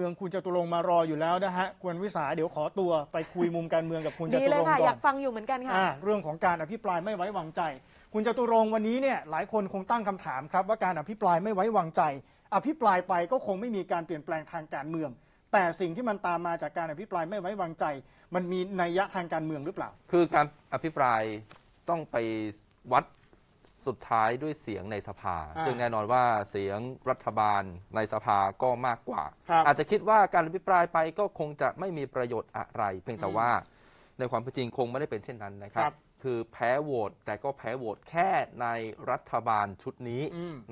เมืองคุณจตุรงมารออยู่แล้วนะฮะควรวิสาเดี๋ยวขอตัวไปคุยมุมการเมืองกับคุณจตุเลดองค์ค่ะค่ออยากฟังอยู่เหมือนกันค่ะเรื่องของการอภิปรายไม่ไว้วางใจ คุณจตุรงวันนี้เนี่ยหลายคนคงตั้งคำถามครับว่าการอภิปรายไม่ไว้วางใจ อภิปรายไปก็คงไม่มีการเปลี่ยนแปลงทางการเมือง แต่สิ่งที่มันตามมาจากการอภิปรายไม่ไว้วางใจมันมีนัยยะทางการเมืองหรือเปล่า คือการอภิปรายต้องไปวัดสุดท้ายด้วยเสียงในสภาซึ่งแน่นอนว่าเสียงรัฐบาลในสภาก็มากกว่า อาจจะคิดว่าการอภิปรายไปก็คงจะไม่มีประโยชน์อะไรเพียงแต่ว่าในความเป็นจริงคงไม่ได้เป็นเช่นนั้นนะครับครบคือแพ้โหวตแต่ก็แพ้โหวตแค่ในรัฐบาลชุดนี้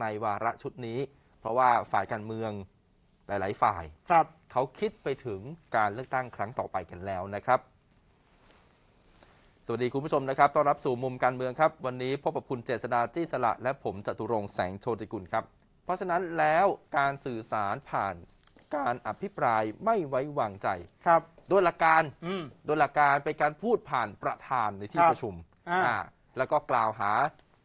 ในวาระชุดนี้ เพราะว่าฝ่ายการเมืองหลายๆฝ่ายเขาคิดไปถึงการเลือกตั้งครั้งต่อไปกันแล้วนะครับสวัสดีคุณผู้ชมนะครับต้อนรับสู่มุมการเมืองครับ วันนี้พบกับคุณเจษดาจี้สละและผมจตุรงแสงโชติกุลครับ เพราะฉะนั้นแล้วการสื่อสารผ่านการอภิปรายไม่ไว้วางใจครับ โดยหลักการโดยหลักการเป็นการพูดผ่านประธานในที่รประชุมอ่าแล้วก็กล่าวหา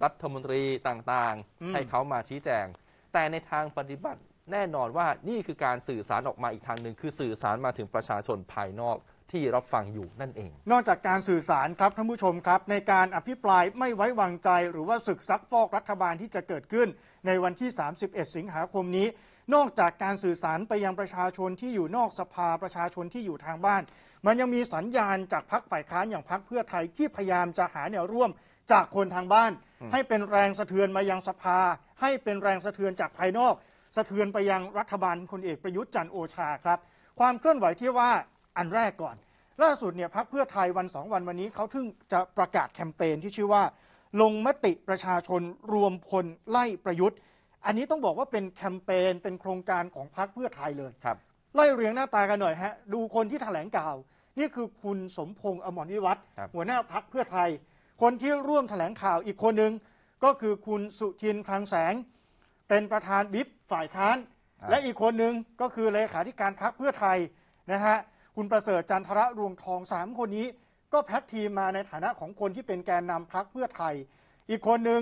รัฐมนตรีต่างๆ ให้เขามาชี้แจง แต่ในทางปฏิบัติแน่นอนว่านี่คือการสื่อสารออกมาอีกทางหนึ่งคือสื่อสารมาถึงประชาชนภายนอกที่รับฟังอยู่นั่นเอง นอกจากการสื่อสารครับท่านผู้ชมครับ ในการอภิปรายไม่ไว้วางใจหรือว่าศึกซักฟอกรัฐบาลที่จะเกิดขึ้นในวันที่31สิงหาคมนี้ นอกจากการสื่อสารไปยังประชาชนที่อยู่นอกสภาประชาชนที่อยู่ทางบ้าน มันยังมีสัญญาณจากพักฝ่ายค้านอย่างพักเพื่อไทยที่พยายามจะหาแนวร่วมจากคนทางบ้าน ให้เป็นแรงสะเทือนมายังสภา ให้เป็นแรงสะเทือนจากภายนอก สะเทือนไปยังรัฐบาล คนเอกประยุทธ์จันโอชาครับ ความเคลื่อนไหวที่ว่าอันแรกก่อน ล่าสุดเนี่ยพักเพื่อไทยวันสองวันวันนี้ เขาถึงจะประกาศแคมเปญที่ชื่อว่า ลงมติประชาชนรวมพล ไล่ประยุทธ์อันนี้ต้องบอกว่าเป็นแคมเปญเป็นโครงการของพักเพื่อไทยเลยครับ ไล่เรียงหน้าตากันหน่อยฮะดูคนที่ถแถลงข่าว นี่คือคุณสมพงษ์อมรวิวัฒน์หัวหน้าพักเพื่อไทย คนที่ร่วมถแถลงข่าวอีกคนหนึ่งก็คือคุณสุทินคลังแสง เป็นประธานวิปฝ่ายค้าน และอีกคนหนึ่งก็คือเลขาธิการพักเพื่อไทยนะฮะคุณประเสริฐจันทระรวงทองสามคนนี้ก็แพ็กทีมมาในฐานะของคนที่เป็นแกนนำพรรคเพื่อไทย อีกคนหนึ่ง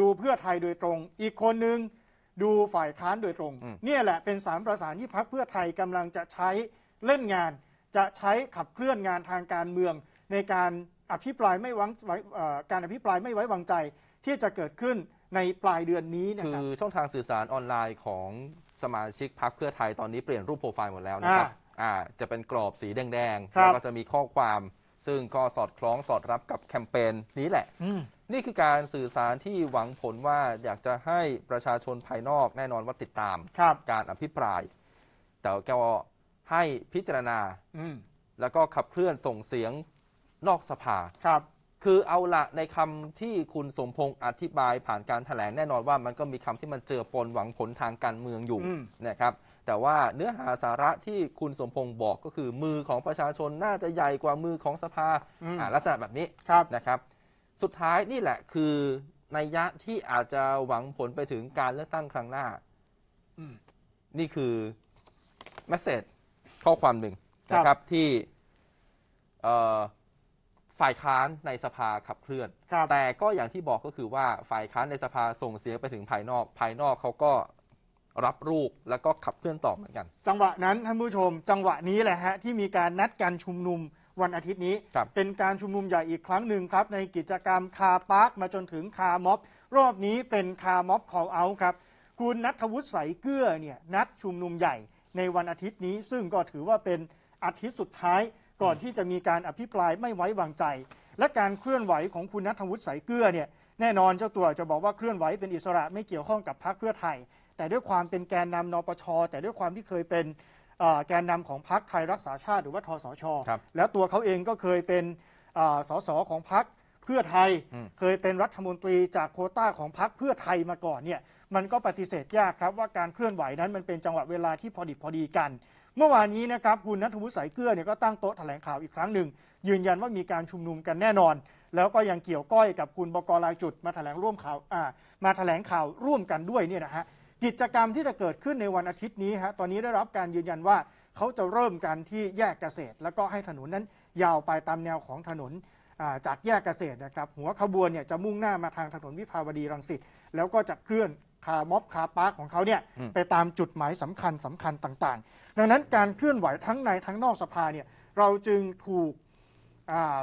ดูเพื่อไทยโดยตรง อีกคนหนึ่งดูฝ่ายค้านโดยตรง เนี่ยแหละเป็นสามประสานที่พรรคเพื่อไทยกำลังจะใช้เล่นงาน จะใช้ขับเคลื่อนงานทางการเมือง ในการอภิปรายไม่วางการอภิปรายไม่ไว้วางใจที่จะเกิดขึ้นในปลายเดือนนี้นะครับคือช่องทางสื่อสารออนไลน์ของสมาชิกพรรคเพื่อไทยตอนนี้เปลี่ยนรูปโปรไฟล์หมดแล้วนะครับอจะเป็นกรอบสีแดงๆ แล้วก็จะมีข้อความ ซึ่งก็สอดคล้องสอดรับกับแคมเปญนี้แหละนี่คือการสื่อสารที่หวังผลว่าอยากจะให้ประชาชนภายนอกแน่นอนว่าติดตามการอภิปราย แต่ก็ให้พิจารณาแล้วก็ขับเคลื่อนส่งเสียงนอกสภาครับ คือเอาละในคำที่คุณสมพงศ์อธิบายผ่านการแถลงแน่นอนว่า มันก็มีคำที่มันเจอปนหวังผลทางการเมืองอยู่นะครับแต่ว่าเนื้อหาสาระที่คุณสมพงศ์บอกก็คือ มือของประชาชนน่าจะใหญ่กว่ามือของสภาอ่าลักษณะแบบนี้นะครับ สุดท้ายนี่แหละคือในยะที่อาจจะหวังผลไปถึงการเลือกตั้งครั้งหน้า นี่คือแมสเซจข้อความหนึ่งนะครับที่ฝ่ายค้านในสภาขับเคลื่อนแต่ก็อย่างที่บอกก็คือว่าฝ่ายค้านในสภาส่งเสียงไปถึงภายนอก ภายนอกเขาก็รับรูปแล้วก็ขับเคลื่อนต่อเหมือนกัน จังหวะนั้นท่านผู้ชม จังหวะนี้แหละฮะ ที่มีการนัดการชุมนุมวันอาทิตย์นี้ เป็นการชุมนุมใหญ่อีกครั้งหนึ่งครับ ในกิจกรรมคาปาร์คมาจนถึงคาม็อบรอบนี้เป็นคาม็อบขอเอาครับคุณนัทวุฒิใสเกื้อเนี่ยนัดชุมนุมใหญ่ในวันอาทิตย์นี้ ซึ่งก็ถือว่าเป็นอาทิตย์สุดท้ายก่อนที่จะมีการอภิปรายไม่ไว้วางใจ และการเคลื่อนไหวของคุณนัทวุฒิใสเกื้อเนี่ยแน่นอนเจ้าตัวจะบอกว่าเคลื่อนไหวเป็นอิสระไม่เกี่ยวข้องกับพรรคเพื่อไทยแต่ด้วยความเป็นแกนนำนปชแต่ด้วยความที่เคยเป็นแกนนำของพรรคไทยรักษาชาติหรือว่าทสชแล้วตัวเขาเองก็เคยเป็นออสสของพรรคเพื่อไทย เคยเป็นรัฐมนตรีจากโคต้าของพรรคเพื่อไทยมาก่อนเนี่ยมันก็ปฏิเสธยากครับว่าการเคลื่อนไหวนั้นมันเป็นจังหวะเวลาที่พอดีพอดีกัน เมื่อวานนี้นะครับคุณนัทวุฒิสายเกลือเนี่ยก็ตั้งโต๊ะแถลงข่าวอีกครั้งหนึ่งยืนยันว่ามีการชุมนุมกันแน่นอน แล้วก็ยังเกี่ยวก้อยกับคุณบกรายจุดมาแถลงร่วมข่าวามาแถลงข่าวร่วมกันด้วยเนี่ยนะฮะกิจกรรมที่จะเกิดขึ้นในวันอาทิตย์นี้ฮะ ตอนนี้ได้รับการยืนยันว่าเขาจะเริ่มกันที่แยกเกษตร แล้วก็ให้ถนนนั้น ยาวไปตามแนวของถนนจากแยกเกษตรนะครับหัวขบวนเนี่ยจะมุ่งหน้ามาทางถนนวิภาวดีรังสิตแล้วก็จะเคลื่อนคาร์ม็อบคาร์พาร์คของเขาเนี่ยไปตามจุดหมายสำคัญสำคัญต่างๆ ดังนั้น การเคลื่อนไหวทั้งในทั้งนอกสภาเนี่ยเราจึงถูก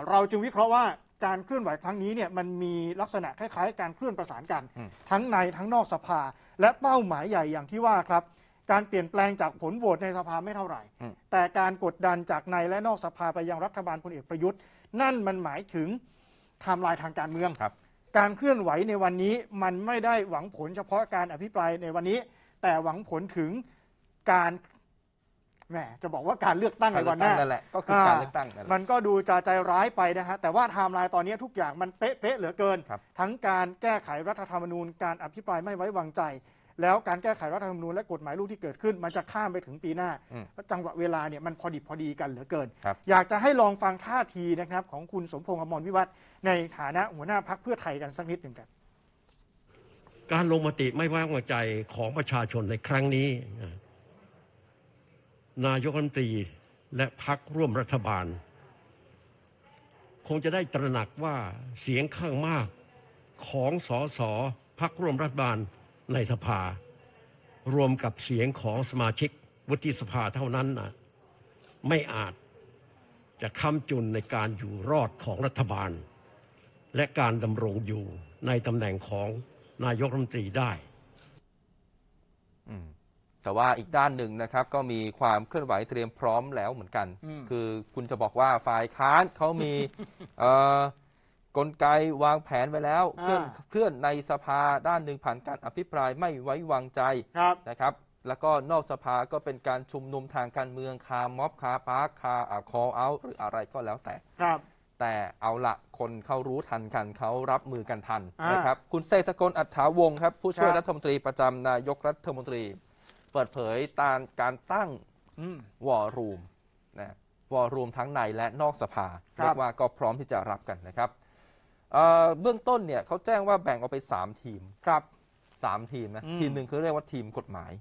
เราจึงวิเคราะห์ว่าการเคลื่อนไหวครั้งนี้เนี่ยมันมีลักษณะคล้ายๆ การเคลื่อนประสานกัน ทั้งในทั้งนอกสภาและเป้าหมายใหญ่อย่างที่ว่าครับ การเปลี่ยนแปลงจากผลโหวตในสภาไม่เท่าไหร่ แต่การกดดันจากในและนอกสภาไปยังรัฐบาลพลเอกประยุทธ์นั่นมันหมายถึงทำลายทางการเมืองครับ การเคลื่อนไหวในวันนี้มันไม่ได้หวังผลเฉพาะการอภิปรายในวันนี้ แต่หวังผลถึงการแหมจะบอกว่าการเลือกตั้งในวันหน้านั่นแหละก็คือการเลือกตั้งมันก็ดูจะใจร้ายไปนะฮะแต่ว่าไทม์ไลน์ตอนนี้ทุกอย่างมันเป๊ะๆเหลือเกินทั้งการแก้ไขรัฐธรรมนูญการอภิปรายไม่ไว้วางใจ แล้วการแก้ไขรัฐธรรมนูญและกฎหมายลูกที่เกิดขึ้น มันจะข้ามไปถึงปีหน้าจังหวะเวลาเนี่ยมันพอดีพอดีกันเหลือเกินอยากจะให้ลองฟังท่าทีนะครับ ของคุณสมพงษ์อมรวิวัฒน์ในฐานะหัวหน้าพักเพื่อไทยกันสักนิดหนึ่งครับการลงมติไม่ไว้วางใจของประชาชนในครั้งนี้นายกรัฐมนตรีและพักร่วมรัฐบาล คงจะได้ตระหนักว่าเสียงข้างมากของสสพักร่วมรัฐบาลในสภา รวมกับเสียงของสมาชิกวุฒิสภาเท่านั้นนะไม่อาจจะค้ำจุนในการอยู่รอดของรัฐบาล และการดำรงอยู่ในตำแหน่งของนายกรัฐมนตรีได้แต่ว่าอีกด้านหนึ่งนะครับก็มีความเคลื่อนไหวเตรียมพร้อมแล้วเหมือนกัน คือคุณจะบอกว่าฝ่ายค้านเขามีกลไกวางแผนไว้แล้วเคลื่อนเคลื่อนในสภาด้านหนึ่งผ่านการอภิปรายไม่ไว้วางใจนะครับ แล้วก็นอกสภาก็เป็นการชุมนุมทางการเมืองคาม็อบคาพปาร์คคาอ์คอเอาหรืออะไรก็แล้วแต่ครับ แต่เอาละคนเขารู้ทันกันเขารับมือกันทันนะครับคุณเสกสกลอัฏฐาวงครับ ผู้ช่วยรัรัฐมนตรี ประจำนายกรัฐมนตรีเปิดเผยตามการตั้งวอร์รูมนะวอร์รูมทั้งในและนอกสภาเรียกว่าก็พร้อมที่จะรับกันนะครับเเบื้องต้นเนี่ยเขาแจ้งว่าแบ่งออกไป3ทีมครับ 3 ทีมนะทีมหนึ่งเขาเรียกว่าทีมกฎหมาย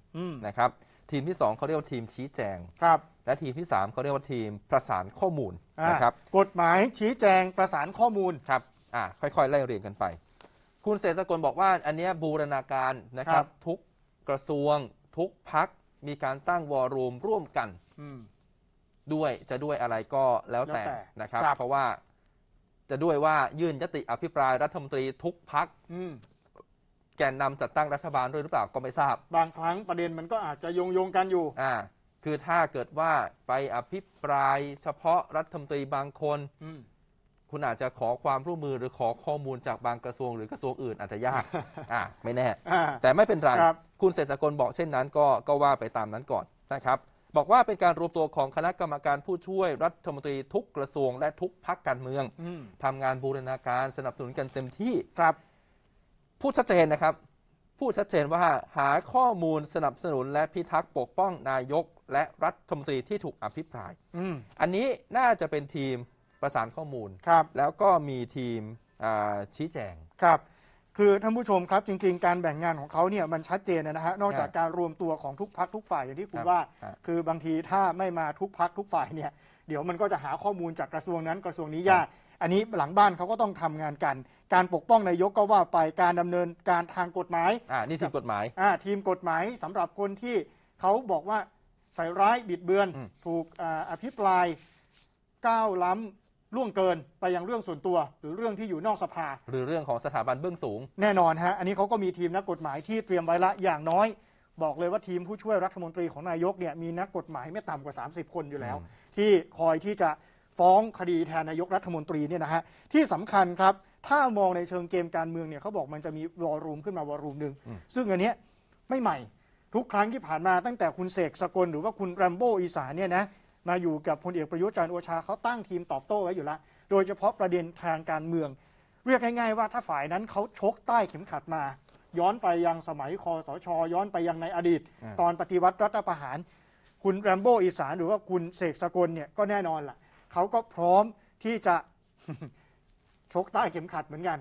นะครับ ทีมที่2เขาเรียกว่าทีมชี้แจงครับ และทีมที่3เขาเรียกว่าทีมประสานข้อมูลนะครับกฎหมายชี้แจงประสานข้อมูลครับอ่าค่อยๆไล่เรียงกันไป คุณเศรษฐกลบอกว่า อันนี้บูรณาการนะครับ ทุกกระทรวงทุกพักมีการตั้งวอรูมร่วมกันด้วยจะด้วยอะไรก็แล้วแต่แตนะครับรบเพราะว่าจะด้วยว่ายื่นยติอภิปรายรัฐมนตรีทุกพักแกนนำจัดตั้งรัฐบาลด้วยหรือเปล่า ก็ไม่ทราบ บางครั้งประเด็นมันก็อาจจะโยงโยงกันอยู่ อ่าคือถ้าเกิดว่าไปอภิปรายเฉพาะรัฐมนตรีบางคน อืคุณอาจจะขอความร่วมมือหรือขอข้อมูลจากบางกระทรวงหรือกระทรวงอื่นอาจจะยาก อ่ไม่แน่ แต่ไม่เป็นไรครคุณเศรษฐกลบอกเช่นนั้น ก็ ก็ว่าไปตามนั้นก่อนนะครับ บอกว่าเป็นการรวมตัวของคณะกรรมการผู้ช่วยรัฐมนตรีทุกกระทรวง และทุกพักการเมืองอทํทำงานบูรณาการสนับสนุนกันเต็มที่ครับ พูดชัดเจนนะครับ พูดชัดเจนว่าหาข้อมูลสนับสนุน และพิทักษ์ปกป้อง นายก และรัฐมนตรีที่ถูกอภิปราย อือันนี้น่าจะเป็นทีมประสานข้อมูล ครับ แล้วก็มีทีมชี้แจง ครับ คือท่านผู้ชมครับจริงๆการแบ่งงานของเขาเนี่ยมันชัดเจนนะฮะ นอกจากการรวมตัวของทุกพักทุกฝ่ายอย่างที่คุณว่า คือบางทีถ้าไม่มาทุกพักทุกฝ่ายเนี่ยเดี๋ยวมันก็จะหาข้อมูลจากกระทรวงนั้นกระทรวงนี้ยากอันนี้หลังบ้านเขาก็ต้องทำงานกันการปกป้องนายกก็ว่าไปการดำเนินการทางกฎหมาย อ่านี่ทีมกฎหมาย อ่าทีมกฎหมายสำหรับคนที่เขาบอกว่าใส่ร้ายบิดเบือนอถูกออภิปรายก้าวล้ำล่วงเกินไปยังเรื่องส่วนตัวหรือเรื่องที่อยู่นอกสภา หรือเรื่องของสถาบันเบื้องสูง แน่นอนฮะอันนี้เขาก็มีทีมนักกฎหมายที่เตรียมไว้ละอย่างน้อย บอกเลยว่าทีมผู้ช่วยรัฐมนตรีของนายกเนี่ยมีนักกฎหมายไม่ต่ำกว่า 30 คนอยู่แล้ว ที่คอยที่จะฟ้องคดีแทนนายกรัฐมนตรีเนี่ยนะฮะที่สำคัญครับถ้ามองในเชิงเกมการเมืองเนี่ยเขาบอกมันจะมีวอรูมขึ้นมาวอรูมหนึ่งซึ่งอันนี้ไม่ใหม่ทุกครั้งที่ผ่านมาตั้งแต่คุณเสกสกลหรือว่าคุณแรมโบ้อีสานเนี่ยนะมาอยู่กับพลเอกประยุทธ์จันทร์โอชาเขาตั้งทีมตอบโต้ไว้อยู่แล้ว โดยเฉพาะประเด็นทางการเมือง เรียกง่ายๆ ว่าถ้าฝ่ายนั้นเขาชกใต้เข็มขัดมา ย้อนไปยังสมัยคอสช ย้อนไปยังในอดีตตอนปฏิวัติรัฐประหาร คุณแรมโบ้อีสานหรือว่าคุณเสกสกลเนี่ยก็แน่นอนล่ะเขาก็พร้อมที่จะชกใต้เข็มขัดเหมือนกัน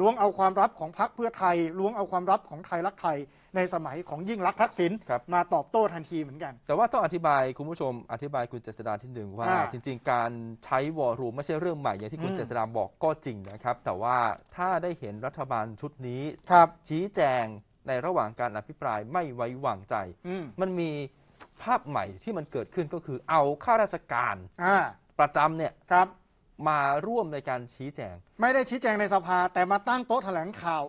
ล้วงเอาความรับของพรรคเพื่อไทยล้วงเอาความรับของไทยรักไทยในสมัยของยิ่งรักทักษิณมาตอบโต้ทันทีเหมือนกัน แต่ว่าต้องอธิบายคุณผู้ชมอธิบายคุณเจษดาที่หนึ่งว่า จริงๆ การใช้วอร์รูมไม่ใช่เรื่องใหม่อย่างที่คุณเจษดาบอกก็จริงนะครับ แต่ว่าถ้าได้เห็นรัฐบาลชุดนี้ ครับ ชี้แจงในระหว่างการอภิปรายไม่ไว้วางใจมมันมีภาพใหม่ที่มันเกิดขึ้นก็คือเอาข้าราชการประจำเนี่ยมาร่วมในการชี้แจง ไม่ได้ชี้แจงในสภา แต่มาตั้งโต๊ะแถลงข่าว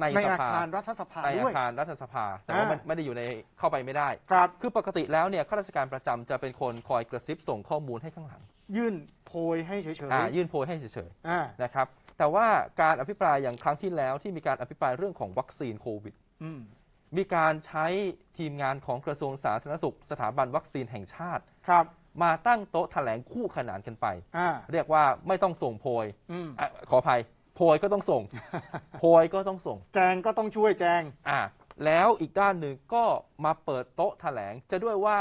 ในในอาคารรัฐสภาในอาคารรัฐสภาแต่ว่ามันไม่ได้อยู่ในเข้าไปไม่ได้ ครับคือปกติแล้วเนี่ยข้าราชการประจำจะเป็นคนคอยกระซิบส่งข้อมูลให้ข้างหลัง ยื่นโพยให้เฉยอ่ายื่นโพยให้เฉยๆนะครับ แต่ว่าการอภิปรายอย่างครั้งที่แล้วที่มีการอภิปรายเรื่องของวัคซีนโควิดมีการใช้ทีมงานของกระทรวงสาธารณสุขสถาบันวัคซีนแห่งชาติครับมาตั้งโต๊ะแถลงคู่ขนานกันไปเรียกว่าไม่ต้องส่งโพยอขออภัยโพยก็ต้องส่งโพยก็ต้องส่ง แจงก็ต้องช่วยแจงอ่าแล้วอีกด้านหนึ่งก็มาเปิดโต๊ะแถลงจะด้วยว่า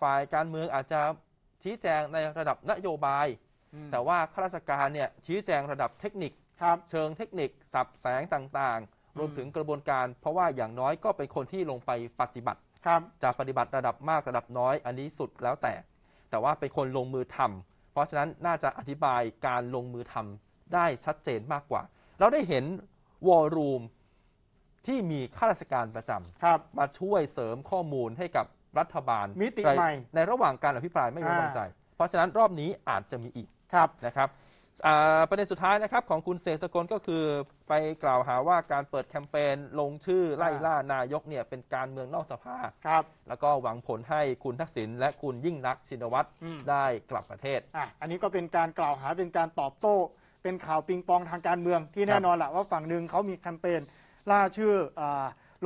ฝ่ายการเมืองอาจจะชี้แจงในระดับนโยบาย แต่ว่าข้าราชการเนี่ยชี้แจงระดับเทคนิคครับเชิงเทคนิค สับแสงต่างๆ รวมถึงกระบวนการ เพราะว่าอย่างน้อยก็เป็นคนที่ลงไปปฏิบัติครับจะปฏิบัติระดับมากระดับน้อยอันนี้สุดแล้วแต่ แต่ว่าเป็นคนลงมือทำเพราะฉะนั้นน่าจะอธิบายการลงมือทำได้ชัดเจนมากกว่า เราได้เห็นวอลลุ่มที่มีข้าราชการประจำมาช่วยเสริมข้อมูลให้กับรัฐบาลมิติใหม่ ในระหว่างการอภิปรายไม่ไว้วางใจ เพราะฉะนั้นรอบนี้อาจจะมีอีกนะครับ ประเด็นสุดท้ายนะครับของคุณเสกสกลก็คือไปกล่าวหาว่าการเปิดแคมเปญลงชื่อไล่ล่า นายกเนี่ยเป็นการเมืองนอกสภาครับแล้วก็หวังผลให้คุณทักษิณและคุณยิ่งรักชินวัตรได้กลับประเทศออันนี้ก็เป็นการกล่าวหาเป็นการตอบโต้เป็นข่าวปิงปองทางการเมืองที่แน่นอนแหละว่าฝั่งหนึ่งเขามีแคมเปญล่าชื่ออ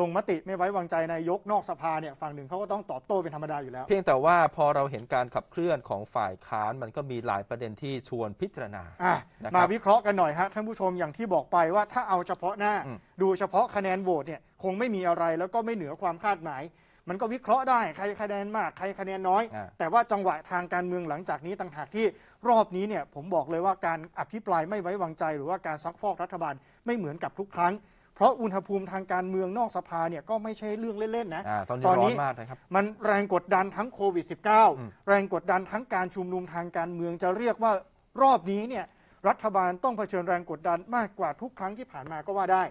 ลงมติไม่ไว้วางใจนายกนอกสภาเนี่ยฝั่งหนึ่งเขาก็ต้องตอบโต้เป็นธรรมดาอยู่แล้ว เพียงแต่ว่าพอเราเห็นการขับเคลื่อนของฝ่ายค้านมันก็มีหลายประเด็นที่ชวนพิจารณาะนะมาวิเคราะห์กันหน่อยฮะ ท่านผู้ชมอย่างที่บอกไปว่าถ้าเอาเฉพาะหน้า ดูเฉพาะคะแนนโหวตเนี่ยคงไม่มีอะไรแล้วก็ไม่เหนือความคาดหมาย มันก็วิเคราะห์ได้ใครคะแนนมากใครคะแนนน้อย แต่ว่าจังหวะทางการเมืองหลังจากนี้ต่างหากที่รอบนี้เนี่ยผมบอกเลยว่าการอภิปรายไม่ไว้วางใจหรือว่าการซักฟอกรัฐบาลไม่เหมือนกับทุกครั้งเพราะอุณหภูมิทางการเมืองนอกสภาเนี่ยก็ไม่ใช่เรื่องเล่นๆนะอตอนนี้ร้อนมากนะครับ มันแรงกดดันทั้งโควิด -19 แรงกดดันทั้งการชุมนุมทางการเมืองจะเรียกว่ารอบนี้เนี่ยรัฐบาลต้องเผชิญแรงกดดันมากกว่าทุกครั้งที่ผ่านมาก็ว่าได้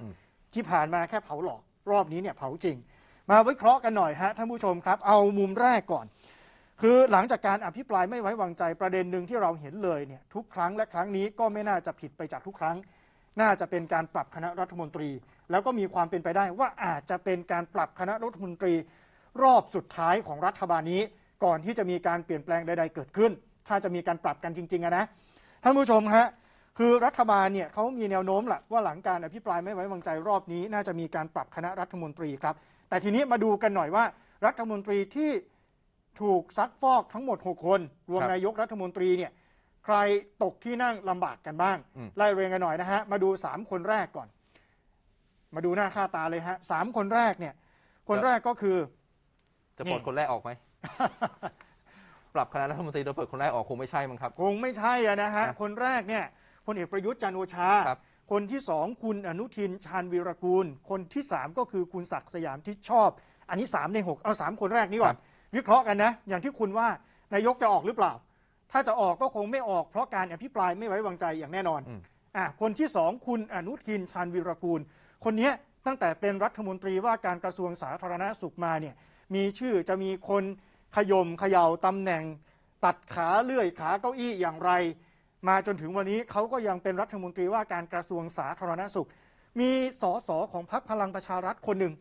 ที่ผ่านมาแค่เผาหลอก รอบนี้เนี่ยเผาจริง มาวิเคราะห์กันหน่อยฮะท่านผู้ชมครับ เอามุมแรกก่อนคือหลังจากการอภิปรายไม่ไว้วางใจประเด็นหนึ่งที่เราเห็นเลยเนี่ยทุกครั้ง และครั้งนี้ก็ไม่น่าจะผิดไปจากทุกครั้ง น่าจะเป็นการปรับคณะรัฐมนตรีแล้วก็มีความเป็นไปได้ ว่าอาจจะเป็นการปรับคณะรัฐมนตรี รอบสุดท้ายของรัฐบาลนี้ก่อนที่จะมีการเปลี่ยนแปลงใดๆเกิดขึ้น ถ้าจะมีการปรับกันจริงๆนะท่านผู้ชมฮะคือรัฐบาลเนี่ยเขามีแนวโน้มแหละว่าหลังการอภิปรายไม่ไว้วางใจรอบนี้ น่าจะมีการปรับคณะรัฐมนตรีครับแต่ทีนี้มาดูกันหน่อยว่ารัฐมนตรีที่ถูกซักฟอกทั้งหมด6คน รวมรนายกรัฐมนตรีเนี่ย ใครตกที่นั่งลำบากกันบ้าง ไล่เรียงกันหน่อยนะฮะมาดู3คนแรกก่อน มาดูหน้าค่าตาเลยฮะสามคนแรกเนี่ยคนแรกก็คือ จะปลดคนแรกออกไหมปรับคณะรัฐมนตรีโดยปิดคนแรกออกคงไม่ใช่มั้งครับ คงไม่ใช่อะนะฮะคนแรกเนี่ยพลเอกประยุทธ์จันโอชาครับคนที่สองคุณอนุทินชาญวีรกูล คนที่สามก็คือคุณศักดิ์สยามทิศชอบ อันนี้สามในหกเอาสามคนแรกนี้ก่อนวิเคราะห์กันนะ อย่างที่คุณว่านายกจะออกหรือเปล่า ถ้าจะออกก็คงไม่ออกเพราะการอภิปรายไม่ไว้วางใจอย่างแน่นอนอ่ะคนที่สองคุณอนุทินชาญวิรกูล คนนี้ตั้งแต่เป็นรัฐมนตรีว่าการกระทรวงสาธารณสุขมาเนี่ย มีชื่อจะมีคนขยมขยาาตำแหน่ง ตัดขา เลื่อย ขาเก้าอี้อย่างไร มาจนถึงวันนี้เขาก็ยังเป็นรัฐมนตรีว่าการกระทรวงสาธารณสุข มีสสของพรรคพลังประชารัฐคนหนึ่ง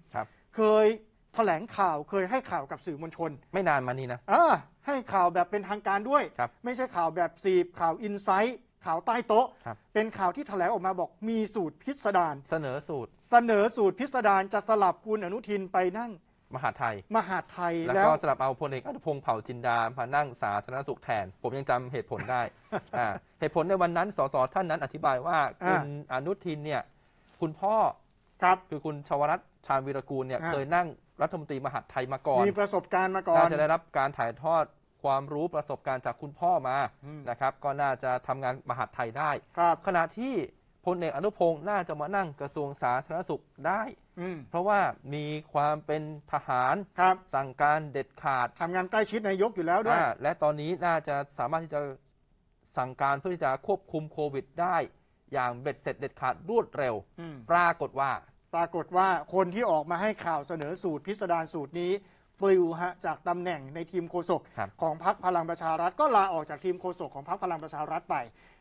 เคยแถลงข่าวเคยให้ข่าวกับสื่อมวลชน ไม่นานมานี้นะอะให้ข่าวแบบเป็นทางการด้วย ไม่ใช่ข่าวแบบสีบข่าวอินไซต์ข่าวใต้โต๊ะ เป็นข่าวที่แถลงออกมาบอกมีสูตรพิสดารเสนอสูตร เสนอสูตรพิสดารจะสลับคุณอนุทินไปนั่ง มหาไทย มหาไทยแล้วก็สลับเอาพลเอกอนุพงศ์เผ่าจินดามานั่งสาธารณสุขแทนผมยังจำเหตุผลได้เหตุผลในวันนั้นสสท่านนั้นอธิบายว่าคุณอนุทินเนี่ยคุณพ่อครับคือคุณชวรัตน์ชาญวีรกูลเนี่ยเคยนั่งรัฐมนตรีมหาดไทยมาก่อน มีประสบการณ์มาก่อน น่าจะได้รับการถ่ายทอดความรู้ประสบการณ์จากคุณพ่อมา นะครับ ก็น่าจะทำงานมหาดไทยได้ขณะที่พลเอกอนุพงศ์น่าจะมานั่งกระทรวงสาธารณสุขได้เพราะว่ามีความเป็นทหารรสั่งการเด็ดขาดทำงานใกล้ชิดนายกอยู่แล้วด้วยและตอนนี้น่าจะสามารถที่จะสั่งการเพื่อที่จะควบคุมโควิดได้ อย่างเบ็ดเสร็จเด็ดขาดรวดเร็ว ปรากฏว่าปรากฏว่าคนที่ออกมาให้ข่าวเสนอสูตร พิสดารสูตรนี้ปลิวฮะจากตำแหน่งในทีมโฆษกของพรรคพลังประชารัฐก็ลาออกจากทีมโฆษกของพรรคพลังประชารัฐไป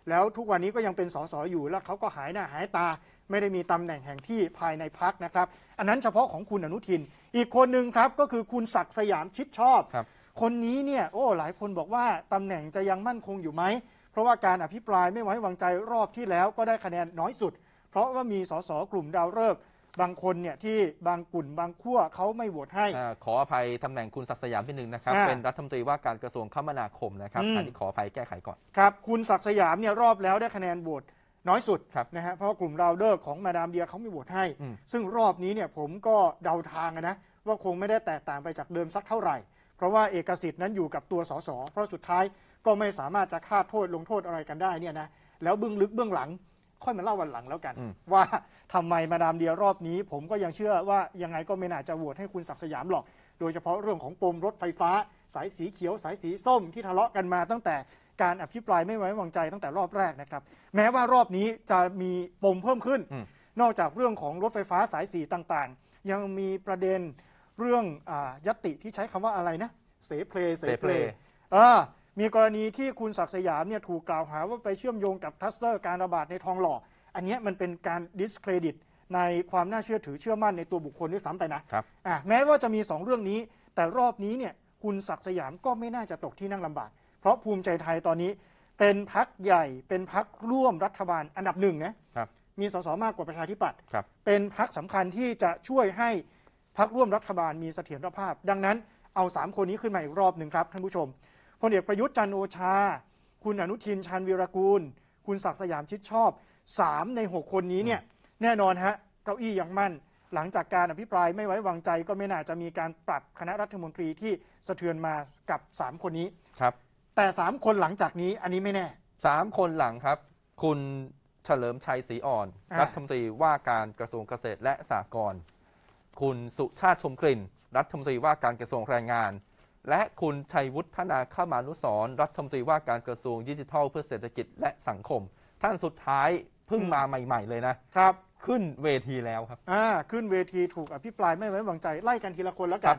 แล้วทุกวันนี้ก็ยังเป็นสสอยู่ แล้วเขาก็หายหน้าหายตา ไม่ได้มีตำแหน่งแห่งที่ภายในพรรคนะครับอันนั้นเฉพาะของคุณอนุทินอีกคนหนึ่งครับก็คือคุณศักดิ์สยามชิดชอบคบคนนี้เนี่ยโอ้หลายคนบอกว่าตำแหน่งจะยังมั่นคงอยู่ไหมเพราะว่าการอภิปรายไม่ไว้วางใจรอบที่แล้วก็ได้คะแนนน้อยสุด เพราะว่ามีสสกลุ่มดาวฤกษ์บางคนเนี่ยที่บางกลุ่นบางขั้วเขาไม่โหวตให้อขออภัยตำแหน่งคุณศักสยามี่หนึ่งนะครับ เป็นรัฐมนตรีว่าการกระทรวงคมนาคมนะครับอันนี้ขออภัยแก้ไขก่อนครับ คุณศักสยามเนี่ยรอบแล้วได้คะแนนโหวตน้อยสุดนะฮะเพราะกลุ่มราเดอร์ของมาดามเดียเขาไม่โหวตให้ ซึ่งรอบนี้เนี่ยผมก็เดาทางนะว่าคงไม่ได้แตกต่างไปจากเดิมสักเท่าไหร่ เพราะว่าเอกสิทธิ์นั้นอยู่กับตัวสสเพราะสุดท้ายก็ไม่สามารถจะคาดโทษลงโทษอะไรกันได้เนี่ยนะแล้วเบื้องลึกเบื้องหลังค่อยมาเล่าวันหลังแล้วกัน ว่าทำไมมาดามเดียรอบนี้ ผมก็ยังเชื่อว่ายังไงก็ไม่น่าจะโหวตให้คุณศักสยามหรอก โดยเฉพาะเรื่องของปมรถไฟฟ้า สายสีเขียว สายสีส้มที่ทะเลาะกันมา ตั้งแต่การอภิปรายไม่ไว้วางใจตั้งแต่รอบแรกนะครับ แม้ว่ารอบนี้จะมีปมเพิ่มขึ้น นอกจากเรื่องของรถไฟฟ้าสายสีต่างๆ ยังมีประเด็นเรื่องอยติที่ใช้คำว่าอะไรนะเสเพลเสเพลเอมีกรณีที่คุณศักสยามเนี่ยถูกกล่าวหาว่าไปเชื่อมโยงกับทัสเตอร์การระบาดในทองหล่อ อันนี้มันเป็นการดิสเครดิตในความน่าเชื่อถือเชื่อมั่นในตัวบุคคลด้วยซ้ำไปนะครับอ่ะแม้ว่าจะมี 2 เรื่องนี้ แต่รอบนี้เนี่ยคุณศักสยามก็ไม่น่าจะตกที่นั่งลำบาก เพราะภูมิใจไทยตอนนี้เป็นพักใหญ่ เป็นพักร่วมรัฐบาลอันดับหนึ่งนะครับมีสสมากกว่าประชาธิปัตย์ครับเป็นพักสำคัญที่จะช่วยให้พักร่วมรัฐบาลมีเสถียรภาพ ดังนั้นเอา 3 คนนี้ขึ้นมาอีกรอบหนึ่งครับท่านผู้ชมพลเอกประยุทธ์จันโอชา คุณอนุทินชาญวีรกูล คุณศักดิ์สยามชิดชอบสามในหกคนนี้เนี่ยแน่นอนฮะ เก้าอี้ยังมั่น หลังจากการอภิปรายไม่ไว้วางใจก็ไม่น่าจะมีการปรับคณะรัฐมนตรีที่สะเทือนมากับ 3 คนนี้ ครับ แต่ 3 คนหลังจากนี้อันนี้ไม่แน่ 3 คนหลังครับ คุณเฉลิมชัยศรีอ่อน รัฐมนตรีว่าการกระทรวงเกษตรและสหกรณ์คุณสุชาติชมกลิ่นรัฐมนตรีว่าการกระทรวงแรงงานและคุณ ชัยวุฒิธนาข้ามานุสร รัฐมนตรีว่าการกระทรวงดิจิทัลเพื่อเศรษฐกิจและสังคม ท่านสุดท้ายเพิ่งมาใหม่ๆ เลยนะครับขึ้นเวทีแล้วครับอ่าขึ้นเวทีถูกอภิปรายไม่ไว้วางใจ ไล่กันทีละคนแล้วกัน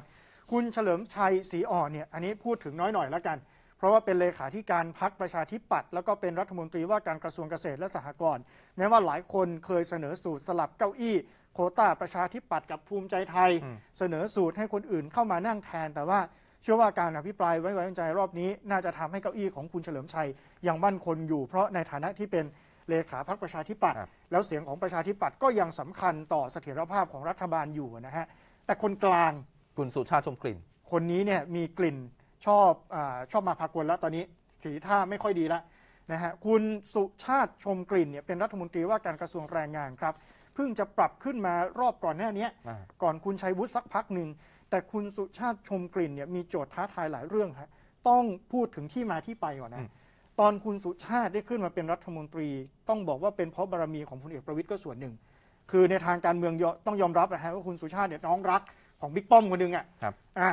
คุณเฉลิมชัยศรีอ่อนเนี่ยอันนี้พูดถึงน้อยหน่อยแล้วกัน เพราะว่าเป็นเลขาธิการพักประชาธิปัตย์แล้วก็เป็นรัฐมนตรีว่าการกระทรวงเกษตรและสหกรณ์แม้ว่าหลายคนเคยเสนอสูตรสลับเก้าอี้โคต้าประชาธิปัตย์กับภูมิใจไทย เสนอสูตรให้คนอื่นเข้ามานั่งแทนแต่ว่าเชื่อว่าการอภิปราย ไว้วางใจรอบนี้ น่าจะทำให้เก้าอี้ของคุณเฉลิมชัย ยังมั่นคงอยู่ เพราะในฐานะที่เป็น เลขาพรรคประชาธิปัตย์แล้วเสียงของประชาธิปัตย์ก็ยังสำคัญต่อเสถียรภาพของรัฐบาลอยู่นะฮะแต่คนกลางคุณสุชาติชมกลิ่น คนนี้เนี่ยมีกลิ่นชอบอชอบมาพากลแล้วตอนนี้สีท่าไม่ค่อยดีแล้วนะฮะคุณสุชาติชมกลิ่นเนี่ยเป็นรัฐมนตรีว่าการกระทรวงแรงงานครับเพิ่งจะปรับขึ้นมารอบก่อนหน้านี้ก่อนคุณชัยวุฒิสักพักหนึ่งแต่คุณสุชาติชมกลิ่นเนี่ยมีโจทย์ท้าทายหลายเรื่องครับต้องพูดถึงที่มาที่ไปก่อนนะตอนคุณสุชาติได้ขึ้นมาเป็นรัฐมนตรี ต้องบอกว่าเป็นเพราะบารมีของพลเอกประวิตยก็ส่วนหนึ่ง คือในทางการเมืองต้องยอมรับนะฮะว่าคุณสุชาติเนี่ยน้องรักของบิ๊กป้อมคนหนึ่งอ่ะครับอ่า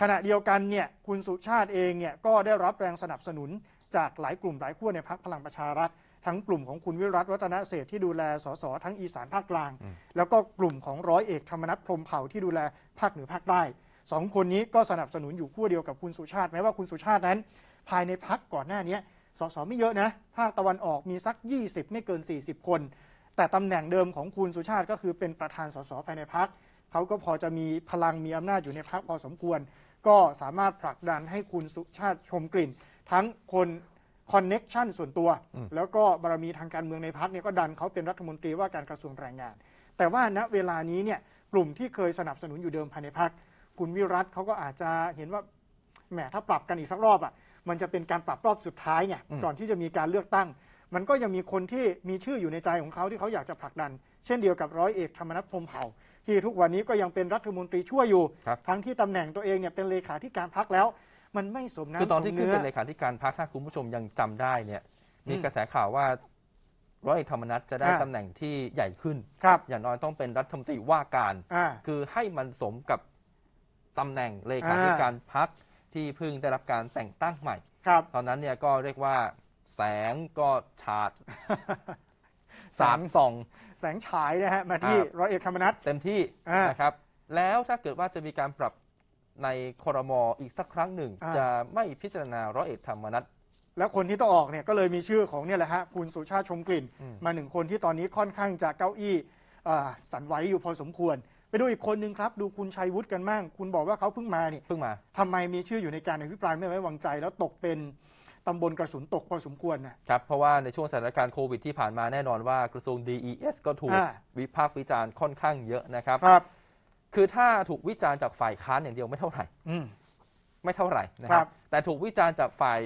ขณะเดียวกันเนี่ยคุณสุชาติเองเนี่ยก็ได้รับแรงสนับสนุนจากหลายกลุ่มหลายขั้วในพักพลังประชารัฐทั้งกลุ่มของคุณวิรัตวัฒนเศษที่ดูแลสสทั้งอีสานภาคกลาง แล้วก็กลุ่มของร้อยเอกธรรมนัฐพรมเผ่าที่ดูแลภาคเหนือภาคใต้สองคนนี้ก็สนับสนุนอยู่คู่เดียวกับคุณสุชาติแม้ว่าคุณสุชาตินั้น ภายในพักก่อนหน้านี้สสไม่เยอะนะ ภาคตะวันออกมีสัก 20 ไม่เกิน 40 คน แต่ตำแหน่งเดิมของคุณสุชาติก็คือเป็นประธานสสภายในพักเขาก็พอจะมีพลังมีอำนาจอยู่ในพักพอสมควรก็สามารถผลักดันให้คุณสุชาติชมกลิ่น ทั้งคนคอนเน็กชันส่วนตัว แล้วก็บารมีทางการเมืองในพักเนี่ยก็ดันเขาเป็นรัฐมนตรีว่าการกระทรวงแรงงาน แต่ว่าณเวลานี้เนี่ยกลุ่มที่เคยสนับสนุนอยู่เดิมภายในพักคุณวิรัตเขาก็อาจจะเห็นว่าแหมถ้าปรับกันอีกสักรอบอ่ะมันจะเป็นการปรับรอบสุดท้ายเนี่ยก่อนที่จะมีการเลือกตั้ง มันก็ยังมีคนที่มีชื่ออยู่ในใจของเขาที่เขาอยากจะผลักดันเช่นเดียวกับร้อยเอกธรรมนัฐพรมเผ่าที่ทุกวันนี้ก็ยังเป็นรัฐมนตรีช่วยอยู่ทั้งที่ตำแหน่งตัวเองเนี่ยเป็นเลขาธิการพักแล้วมันไม่สมน้ำนคือตอนที่ขึ้นเป็นเลขาธิการพรรคถ้าคุณผู้ชมยังจำได้เนี่ยมีกระแสข่าวว่า ร้อยเอกธรรมนัฐจะได้ตำแหน่งที่ใหญ่ขึ้นอย่างน้อยต้องเป็นรัฐมนตรีว่าการ คือให้มันสมกับตำแหน่งเลขาธิการพรรคที่เพิ่งได้รับการแต่งตั้งใหม่ ตอนนั้นเนี่ยก็เรียกว่า แสงก็ฉาดสามสอง แสงฉายนะฮะมาที่ร้อยเอกธรรมนัฐเต็มที่นะครับแล้วถ้าเกิดว่าจะมีการปรับในคอรมออีกสักครั้งหนึ่งะจะไม่พิจารณาร้อยเอกธรรมนัฐแล้วคนที่ต้องออกเนี่ยก็เลยมีชื่อของเนี่ยแหละฮะคุณสุชาติชมกลิ่นมมาหนึ่งคนที่ตอนนี้ค่อนข้างจะเก้าอี้สั่นไหวอยู่พอสมควร ไปดูอีกคนหนึ่งครับดูคุณชัยวุฒิกันบ้างคุณบอกว่าเขาเพิ่งมาเนี่ยเพิ่งมาทำไมมีชื่ออยู่ในการอภิปรายไม่ไว้วางใจ แล้วตกเป็นตำบลกระสุนตกพอสมควรนะครับ เพราะว่าในช่วงสถานการณ์โควิด ที่ผ่านมาแน่นอนว่ากระทรวง DES ก็ถูกวิพากษ์วิจารณ์ค่อนข้างเยอะนะครับครับคือถ้าถูกวิจารณ์จากฝ่ายค้านอย่างเดียวไม่เท่าไหร่อืไม่เท่าไหร่นะครับ แต่ถูกวิจารณ์จากฝ่าย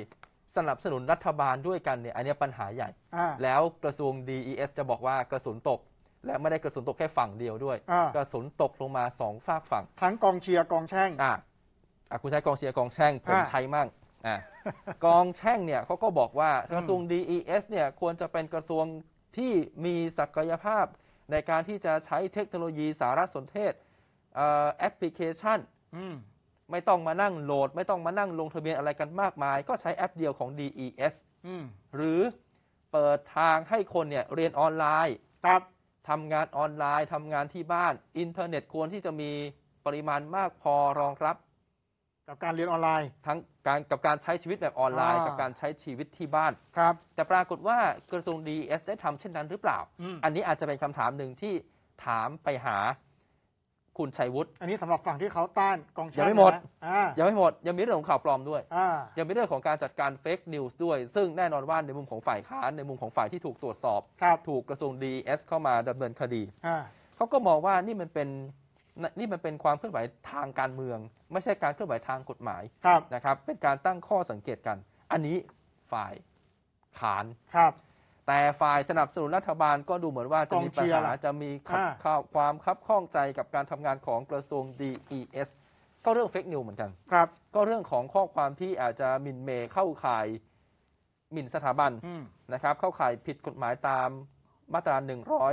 สนับสนุนรัฐบาลด้วยกันเนี่ย อันนี้ปัญหาใหญ่ แล้วกระทรวง DES จะบอกว่ากระสุนตก และไม่ได้กระสุนตกแค่ฝั่งเดียวด้วย กระสุนตกลงมาสองฝากฝั่ง ทั้งกองเชียร์กองแช่ง อ่ะอะคุณใช้กองเชียร์กองแช่งผมใช้มั่งอ่ะกองแช่งเนี่ยเขาก็บอกว่ากระทรวง DES เนี่ยควรจะเป็นกระทรวงที่มีศักยภาพ ในการที่จะใช้เทคโนโลยีสารสนเทศแอปพลิเคชันไม่ต้องมานั่งโหลด ไม่ต้องมานั่งลงทะเบียนอะไรกันมากมาย ก็ใช้แอปเดียวของ DES หรือเปิดทางให้คนเนี่ยเรียนออนไลน์ครับทำงานออนไลน์ทำงานที่บ้าน อินเทอร์เน็ตควรที่จะมีปริมาณมากพอรองรับ กับการเรียนออนไลน์ ทั้งการกับการใช้ชีวิตแบบออนไลน์ กับการใช้ชีวิตที่บ้าน ครับ แต่ปรากฏว่ากระทรวง DES ได้ทำเช่นนั้นหรือเปล่าออันนี้อาจจะเป็นคำถามหนึ่งที่ถามไปหาคุณชัยวุฒิอันนี้สำหรับฝั่งที่เขาต้านกองเชียร์ยังไม่หมด่ายังไม่หมดยังมีเรื่องของข่าวปลอมด้วยยังมีเรื่องของการจัดการเฟกนิวส์ด้วย ซึ่งแน่นอนว่าในมุมของฝ่ายค้านในมุมของฝ่ายที่ถูกตรวจสอบบถูกกระทรวงดีเอสเข้ามาดำเนินคดี เขาก็มองว่านี่มันเป็นนี่มันเป็นความเคลื่อนไหวทางการเมือง ไม่ใช่การเคลื่อนไหวทางกฎหมายนะครับเป็นการตั้งข้อสังเกตกัน อันนี้ฝ่ายขานครับแต่ฝ่ายสนับสนุนรัฐบาลก็ดูเหมือนว่าจะมีปัญหาจะมีความคับข้องใจกับการทำงานของกระทรวง DES ก็เรื่องเฟกนิวเหมือนกันครับ ก็เรื่องของข้อความที่อาจจะมินเมเข้าข่ายหมิ่นสถาบันนะครับเข้าข่ายผิดกฎหมายตามมาตรา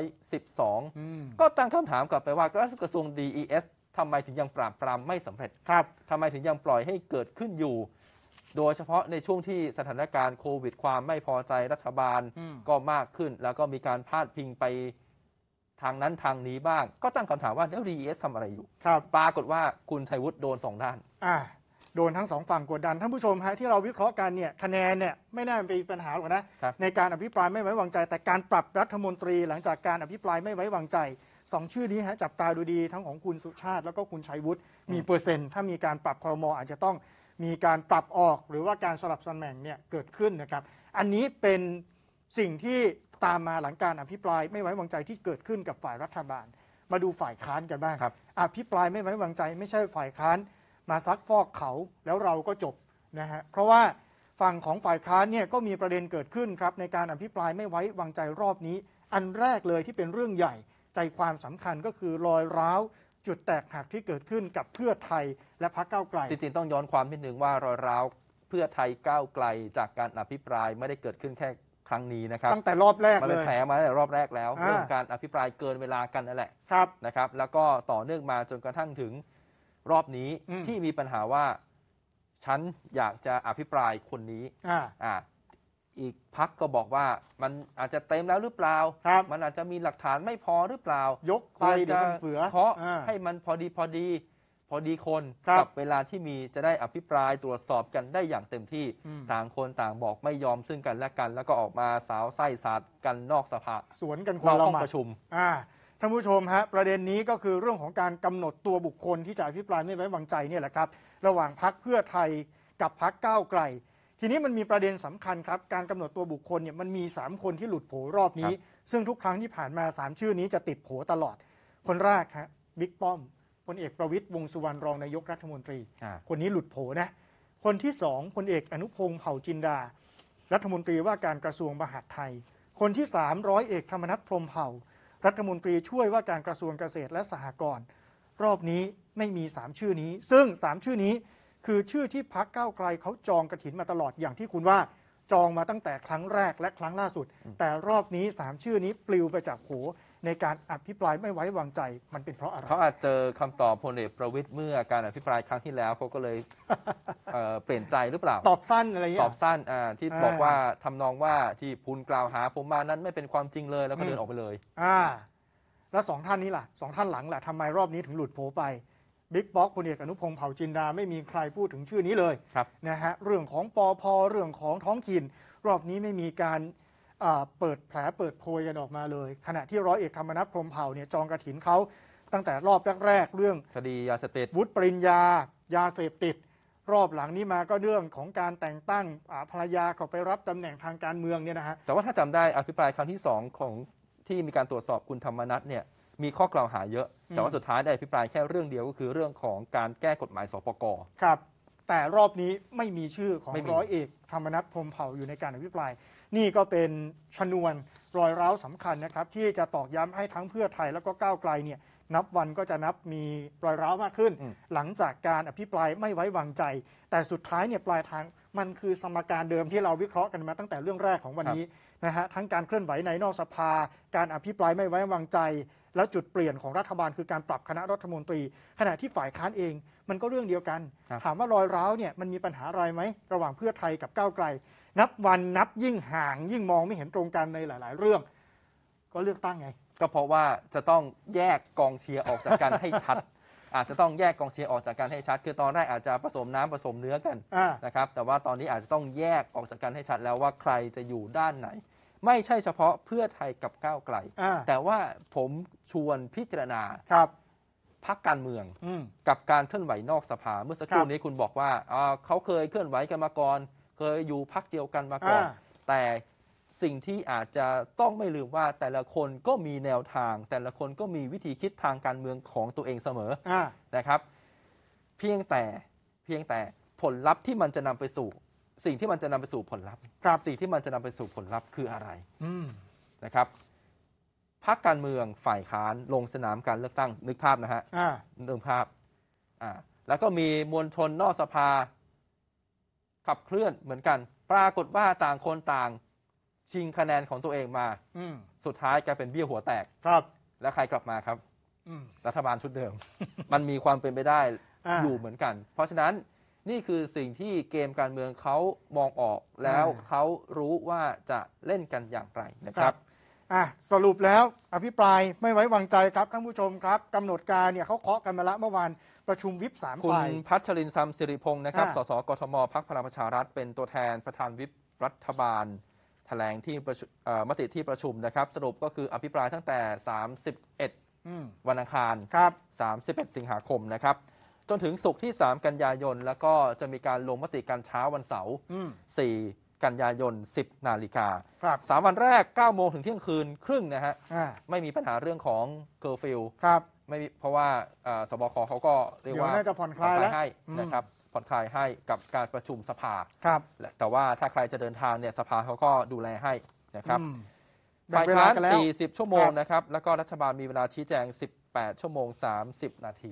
112 ก็ตั้งคำถามกลับไปว่ากระทรวง DES ทำไมถึงยังปราบปรามไม่สำเร็จครับทำไมถึงยังปล่อยให้เกิดขึ้นอยู่โดยเฉพาะในช่วงที่สถานการณ์โควิดความไม่พอใจรัฐบาลก็มากขึ้น แล้วก็มีการพาดพิงไปทางนั้นทางนี้บ้าง ก็ตั้งคำถามว่าแล้วดีเอสทำอะไรอยู่ ครับปรากฏว่าคุณชัยวุฒิโดนสองด้านอ่าโดนทั้งสองฝั่งกดดัน ท่านผู้ชมฮะที่เราวิเคราะห์กันเนี่ยคะแนนเนี่ยไม่น่าเป็นปัญหาหรอกนะ ในการอภิปรายไม่ไว้วางใจ แต่การปรับรัฐมนตรี หลังจากการอภิปรายไม่ไว้วางใจสองชื่อนี้ฮะจับตาดูดีทั้งของคุณสุชาติ แล้วก็คุณชัยวุฒิมีเปอร์เซ็นต์ถ้ามีการปรับครม อาจจะต้องมีการปรับออกหรือว่าการสลับตนแหม่งเนี่ยเกิดขึ้นนะครับอันนี้เป็นสิ่งที่ตามมาหลังการอภิปรายไม่ไว้วางใจที่เกิดขึ้นกับฝ่ายรัฐบาล มาดูฝ่ายค้านกันบ้างครับอภิปรายไม่ไว้วางใจ ไม่ใช่ฝ่ายค้านมาซักฟอกเขาแล้วเราก็จบนะฮะเพราะว่าฝั่งของฝ่ายค้านเนี่ยก็มีประเด็นเกิดขึ้นครับในการอภิปรายไม่ไว้วางใจรอบนี้ อันแรกเลยที่เป็นเรื่องใหญ่ ใจความสำคัญก็คือรอยร้าวจุดแตกหักที่เกิดขึ้นกับเพื่อไทยและพรรคก้าวไกล จริงๆต้องย้อนความนิดนึงว่ารอยร้าวเพื่อไทยก้าวไกล จากการอภิปรายไม่ได้เกิดขึ้นแค่ครั้งนี้นะครับตั้งแต่รอบแรกมันเเป็นยแผลมาตั้งแต่รอบแรกแล้วเรื่องการอภิปรายเกินเวลากันนั่นแหละครับนะครับ แล้วก็ต่อเนื่องมาจนกระทั่งถึงรอบนี้ที่มีปัญหาว่าฉันอยากจะอภิปรายคนนี้ อ่าอ่าอีกพักก็บอกว่ามันอาจจะเต็มแล้วหรือเปล่า มันอาจจะมีหลักฐานไม่พอหรือเปล่า ยกไควรเดี๋ยจะวมันเสือเคาะให้มันพอดีพอดี พอดีคนคับเวลาที่มีจะได้อภิปรายตรวจสอบกันได้อย่างเต็มที่ ต่างคนต่างบอกไม่ยอมซึ่งกันและกัน แล้วก็ออกมาสาวไส้สาดกันนอกสภา สวนกันคนาละมประชุมอ่าท่านผู้ชมฮะประเด็นนี้ก็คือเรื่องของการกำหนดตัวบุคคลที่จะอภิปรายไม่ไว้วางใจเนี่ยแหละครับ ระหว่างพักเพื่อไทยกับพักก้าวไกลทีนี้มันมีประเด็นสำคัญครับการกำหนดตัวบุคคลเนี่ยมันมี3คนที่หลุดโผรอบนี้ ซึ่งทุกครั้งที่ผ่านมา 3 ชื่อนี้จะติดโผตลอด คนแรกฮะบิ๊กป้อมพลเอกประวิตยวงสุวรรณรองนายกรัฐมนตรี คนนี้หลุดโผนะคนที่สองพลเอกอนุพงศ์เผ่าจินดา รัฐมนตรีว่าการกระทรวงมหาดไทย คนที่สามร้อยเอกธรรมนัฐพรมเผ่ารัฐมนตรีช่วยว่าการกระทรวงเกษตรและสหกรณ์รอบนี้ไม่มี3ชื่อนี้ ซึ่ง3ชื่อนี้คือชื่อที่พักก้าวไกลเขาจองกระถินมาตลอดอย่างที่คุณว่าจองมาตั้งแต่ครั้งแรก และครั้งล่าสุด แต่รอบนี้ 3 ชื่อนี้ปลิวไปจากหูในการอภิปรายไม่ไว้วางใจ มันเป็นเพราะอะไรเขาอาจเจอคำตอบพลเอกประวิตยเมื่อการอภิปรายครั้งที่แล้วเขาก็เลยเเปลี่ยนใจหรือเปล่าตอบสั้นอะไรอย่างตอบสั้นที่บอกว่าทำนองว่าที่พูนกล่าวหาผมมานั้นไม่เป็นความจริงเลยแล้วก็เดินออกไปเลยอ่าแล้วสองท่านนี้ล่ะสองท่านหลังล่ะทำไมรอบนี้ถึงหลุดโผไปบิ๊กบ๊อกพลเอกอนุพงศ์เผ่าจินดาไม่มีใครพูดถึงชื่อนี้เลยนะฮะเรื่องของปอพอเรื่องของท้องถิ่น รอบนี้ไม่มีการเปิดแผลเปิดโพยกันออกมาเลย ขณะที่ร้อยเอกธรรมนัฐพรมเผ่าเนี่ยจองกระถินเขา ตั้งแต่รอบแรกๆเรื่องคดียาเสพติดวุฒิปริญญายาเสพติด รอบหลังนี้มาก็เรื่องของการแต่งตั้งภรรยาเขาไปรับตำแหน่งทางการเมืองเนี่ยนะฮะแต่ว่าถ้าจำได้อภิปรายครั้งที่2ของที่มีการตรวจสอบคุณธรรมนัฐเนี่ยมีข้อกล่าวหาเยอะ แต่ว่าสุดท้ายได้พิปรายแค่เรื่องเดียวก็คือเรื่องของการแก้กฎหมายสปกครับ แต่รอบนี้ไม่มีชื่อของร้อยเอก ธรรมนัฐพรมเผ่าอยู่ในการอภิปราย นี่ก็เป็นชนวน รอยร้าวสำคัญนะครับ ที่จะตอกย้ำให้ทั้งเพื่อไทยแล้วก็ก้าวไกลเนี่ยนับวันก็จะนับมีรอยร้าวมากขึ้น หลังจากการอภิปรายไม่ไว้วางใจ แต่สุดท้ายเนี่ยปลายทางมันคือสมการเดิมที่เราวิเคราะห์กันมาตั้งแต่เรื่องแรกของวันนี้นะฮะทั้งการเคลื่อนไหวในนอกสภา การอภิปรายไม่ไว้วางใจแล้วจุดเปลี่ยนของรัฐบาลคือการปรับคณะรัฐมนตรี ขณะที่ฝ่ายค้านเอง มันก็เรื่องเดียวกัน ถามว่ารอยร้าวเนี่ยมันมีปัญหาอะไรไหม ระหว่างเพื่อไทยกับก้าวไกล นับวันนับยิ่งห่างยิ่งมองไม่เห็นตรงกันในหลาย ๆ เรื่อง ก็เลือกตั้งไง ก็เพราะว่าจะต้องแยกกองเชียร์ออกจากกันให้ชัด อาจจะต้องแยกกองเชียร์ออกจากกันให้ชัดคือตอนแรกอาจจะผสมน้ำผสมเนื้อกันนะครับ แต่ว่าตอนนี้อาจจะต้องแยกออกจากกันให้ชัดแล้วว่าใครจะอยู่ด้านไหนไม่ใช่เฉพาะเพื่อไทยกับก้าวไกล แต่ว่าผมชวนพิจารณาครับพักการเมืองอกับการเคลื่อนไหวนอกสภา เมื่อสักครู่นี้คุณบอกว่าเขาเคยเคลื่อนไหวกันมาก่อน เคยอยู่พักเดียวกันมาก่อนอแต่สิ่งที่อาจจะต้องไม่ลืมว่าแต่ละคนก็มีแนวทาง แต่ละคนก็มีวิธีคิดทางการเมืองของตัวเองเสมออะนะครับ เพียงแต่เพียงแต่ผลลัพธ์ที่มันจะนำไปสู่สิ่งที่มันจะนำไปสู่ผลลัพธ์สิ่งที่มันจะนำไปสู่ผลลัพธ์คืออะไรนะครับ พักการเมืองฝ่ายค้าน ลงสนามการเลือกตั้งนึกภาพนะฮะนึกภาพอ่าแล้วก็มีมวลชนนอกสภาขับเคลื่อนเหมือนกัน ปรากฏว่าต่างคนต่างชิงคะแนนของตัวเองมา อืสุดท้ายกลายเป็นเบี้ยหัวแตกครับ แล้วใครกลับมาครับ อืรัฐบาลชุดเดิม มันมีความเป็นไปได้ออยู่เหมือนกัน เพราะฉะนั้นนี่คือสิ่งที่เกมการเมืองเขามองออก แล้วเขารู้ว่าจะเล่นกันอย่างไรนะครับอ่ะสรุปแล้วอภิปรายไม่ไว้วางใจครับท่านผู้ชมครับกำหนดการเนี่ยเขาเคาะกันมาละเมื่อวานประชุมวิปสามฝ่าย คุณ พัชรินทร์ซสิริพงศ์นะครับ สสกทมพักพลังประชารัฐ เป็นตัวแทนประธานวิปรัฐบาล แถลงที่มติที่ประชุมนะครับ สรุปก็คืออภิปรายตั้งแต่ 31วันอังคารครับ 31 สิงหาคมนะครับจนถึงศุกร์ที่ 3 กันยายนแล้วก็จะมีการลงมติกันเช้าวันเสาร์4กันยายน10 นาฬิกาครับสามวันแรก 9 โมงถึงเที่ยงคืนครึ่งนะฮะไม่มีปัญหาเรื่องของเคอร์ฟิลครับไม่มีเพราะว่าสบคเขาก็เรียกว่าจะผ่อนคลายให้นะครับ ผ่อนคลายให้กับการประชุมสภาครับแต่ว่าถ้าใครจะเดินทางเนี่ยสภาเขาก็ดูแลให้นะครับฝ่ายลค้าน40ชั่วโมงนะครับ แล้วก็รัฐบาลมีเวลาชี้แจง 18 ชั่วโมง 30 นาที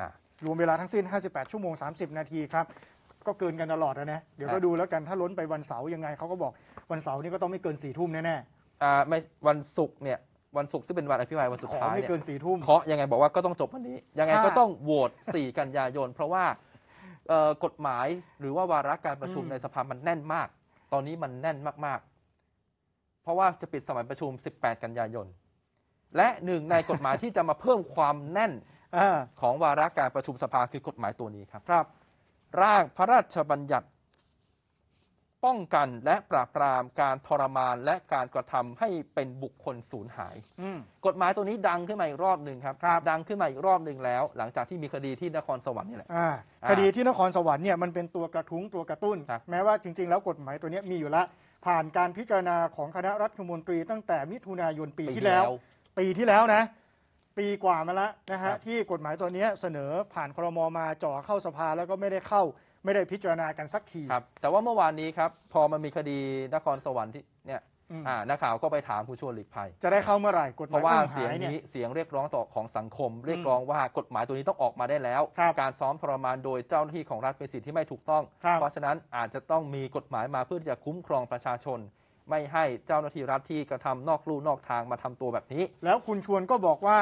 อ่ารวมเวลาทั้งสิ้น 58 ชั่วโมง 30 นาทีครับ ก็เกินกันตลอดนะเดี๋ยวก็ดูแล้วกัน ถ้าล้นไปวันเสาร์ยังไงเขาก็บอกวันเสาร์นี่ก็ต้องไม่เกินสี่ทุ่มแน่ๆอ่าไม่วันศุกร์เนี่ย วันศุกร์ซึ่งเป็นวันอภิปรายวันสุดท้ายเนี่ยไม่เกินสี่ทุ่มเคาะยังไงบอกว่าก็ต้องจบวันนี้ยังไงก็ต้องโหวต4กันยายน เพราะว่ากฎหมายหรือว่าวาระการประชุมในสภามันแน่นมาก ตอนนี้มันแน่นมากๆ เพราะว่าจะปิดสมัยประชุม 18 กันยายน และหนึ่งในกฎหมายที่จะมาเพิ่มความแน่นอของวาระการประชุมสภาคือกฎหมายตัวนี้ครับครับ ร่างพระราชบัญญัติ ป้องกันและปราบปรามการทรมานและการกระทำให้เป็นบุคคลสูญหายกฎหมายตัวนี้ดังขึ้นมาอีกรอบหนึ่งครับรบดังขึ้นมาอีกรอบหนึ่งแล้ว หลังจากที่มีคดีที่นครสวรรค์นี่แหละคดีที่นครสวรรค์เนี่ยมันเป็นตัวกระทุ้งตัวกระตุ้น แม้ว่าจริง ๆแล้วกฎหมายตัวนี้มีอยู่ละ ผ่านการพิจารณาของคณะรัฐมนตรีตั้งแต่ มิถุนายนปีที่แล้ว ปีที่แล้วนะปีกว่ามาแล้วนะฮะที่กฎหมายตัวนี้เสนอผ่านครมมาจ่อเข้าสภาแล้วก็ไม่ได้เข้าไม่ได้พิจารณากันสักทีครับ แต่ว่าเมื่อวานนี้ครับพอมันมีคดีนครสวรรค์ที่เนี่ยนักข่าวก็ไปถามคุณชวนหลีกภัย จะได้เข้าเมื่อไหร่กฎหมายเพราะว่าเสียงนี้เสียงเรียกร้องต่อของสังคม เรียกร้องว่ากฎหมายตัวนี้ต้องออกมาได้แล้วการซ้อมทรมานโดยเจ้าหน้าที่ของรัฐเป็นสิทธิที่ไม่ถูกต้อง เพราะฉะนั้นอาจจะต้องมีกฎหมายมาเพื่อจะคุ้มครองประชาชนไม่ให้เจ้าหน้าที่รัฐที่กระทำนอกลู่นอกทางมาทำตัวแบบนี้ แล้วคุณชวนก็บอกว่า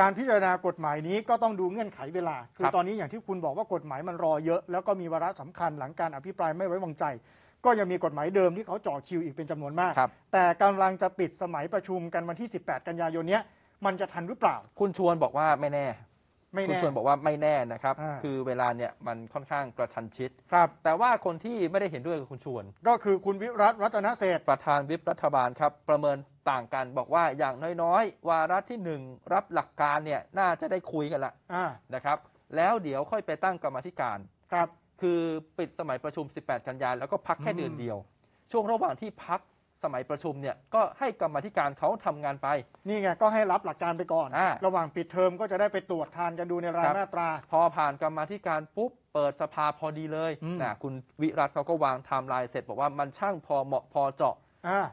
การพิจารณากฎหมายนี้ก็ต้องดูเงื่อนไขเวลาคือตอนนี้อย่างที่คุณบอกว่ากฎหมายมันรอเยอะแล้วก็มีวาระสำคัญหลังการอภิปรายไม่ไว้วางใจ ก็ยังมีกฎหมายเดิมที่เขาจ่อคิวอีกเป็นจำนวนมากแต่กำลังจะปิดสมัยประชุมกันวันที่ 18 กันยายนนี้มันจะทันหรือเปล่า คุณชวนบอกว่าไม่แน่คุณชวนบอกว่าไม่แน่นะครับคือเวลาเนี่ยมันค่อนข้างกระชันชิดครับ แต่ว่าคนที่ไม่ได้เห็นด้วยกับคุณชวน ก็คือคุณวิรัตรัตนเศษประธานวิปรัฐบาลครับ ประเมินต่างกันบอกว่าอย่างน้อยๆ วาระที่หนึ่งรับหลักการเนี่ยน่าจะได้คุยกันละนะครับ แล้วเดี๋ยวค่อยไปตั้งกรรมธิการครับคือปิดสมัยประชุม 18 กันยายนแล้วก็พักแค่เดือนเดียวช่วงระหว่างที่พักสมัยประชุมเนี่ยก็ให้กรรมธิการเขาทำงานไป นี่ไงก็ให้รับหลักการไปก่อนอะระหว่างปิดเทอมก็จะได้ไปตรวจทานกันดูในรายมาตรา พอผ่านกรรมธิการปุ๊บ เปิดสภาพอดีเลยนะคุณวิรัตเขาก็วางไทม์ไลน์เสร็จบอกว่ามันช่างพอเหมาะพอเจาะ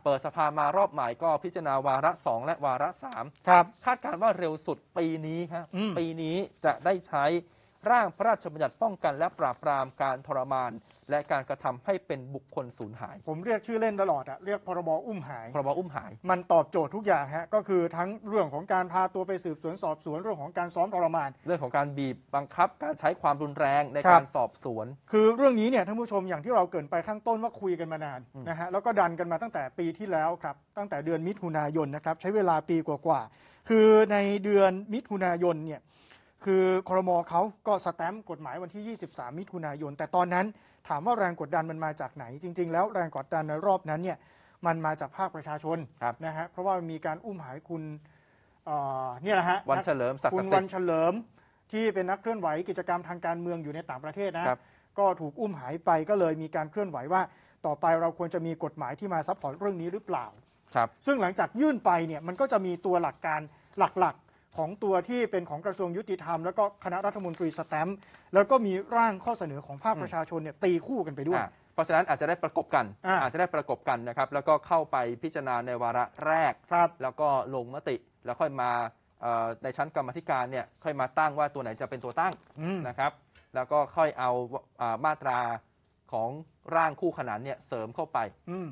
เปิดสภามารอบใหม่ก็พิจารณาวาระ2และวาระครับ คาดการณ์ว่าเร็วสุดปีนี้ฮะับปีนี้จะได้ใช้ร่างพระราชบัญญัติป้องกัน และปราบปรามการทรมานและการกระทำให้เป็นบุคคลสูญหาย ผมเรียกชื่อเล่นตลอดอะเรียกพรบอุ้มหายพรบอุ้มหายมันตอบโจทย์ทุกอย่างฮะก็คือทั้งเรื่องของการพาตัวไปสืบสวนสอบสวนเรื่องของการซ้อมทรมานเรื่องของการบีบบังคับการใช้ความรุนแรงในการสอบสวน คือเรื่องนี้เนี่ยท่านผู้ชมอย่างที่เราเกินไปข้างต้นว่าคุยกันมานานนะฮะแล้วก็ดันกันมาตั้งแต่ปีที่แล้วครับตั้งแต่เดือนมิถุนายนนะครับใช้เวลาปีกว่าๆคือในเดือนมิถุนายนเนี่ยคือคอรมอเขาก็สแตมป์กฎหมายวันที่ 23 มิถุนายน แต่ตอนนั้นถามว่าแรงกดดันมันมาจากไหนจริงๆแล้วแรงกดดันในรอบนั้นเนี่ยมันมาจากภาคประชาชนนะฮะเพราะว่ามีการอุ้มหายคุณเนี่ยละฮะวันเฉลิมคุณวันเฉลิม ที่เป็นนักเคลื่อนไหวกิจกรรมทางการเมืองอยู่ในต่างประเทศนะก็ถูกอุ้มหายไปก็เลยมีการเคลื่อนไหวว่า ต่อไปเราควรจะมีกฎหมายที่มาซัพพอร์ตเรื่องนี้หรือเปล่าครับซึ่งหลังจากยื่นไปเนี่ยมันก็จะมีตัวหลักการหลักๆของตัวที่เป็นของกระทรวงยุติธรรมแล้วก็คณะรัฐมนตรีสแตมป์แล้วก็มีร่างข้อเสนอของภาคประชาชนเนี่ยตีคู่กันไปด้วย เพราะฉะนั้นอาจจะได้ประกบกันอาอาจจะได้ประกบกันนะครับแล้วก็เข้าไปพิจารณาในวาระแรกครับแล้วก็ลงมติแล้วค่อยมาในชั้นกรรมธิการเนี่ยค่อยมาตั้งว่าตัวไหนจะเป็นตัวตั้งนะครับ แล้วก็ค่อยเอามาตราของร่างคู่ขนานเนี่ยเสริมเข้าไป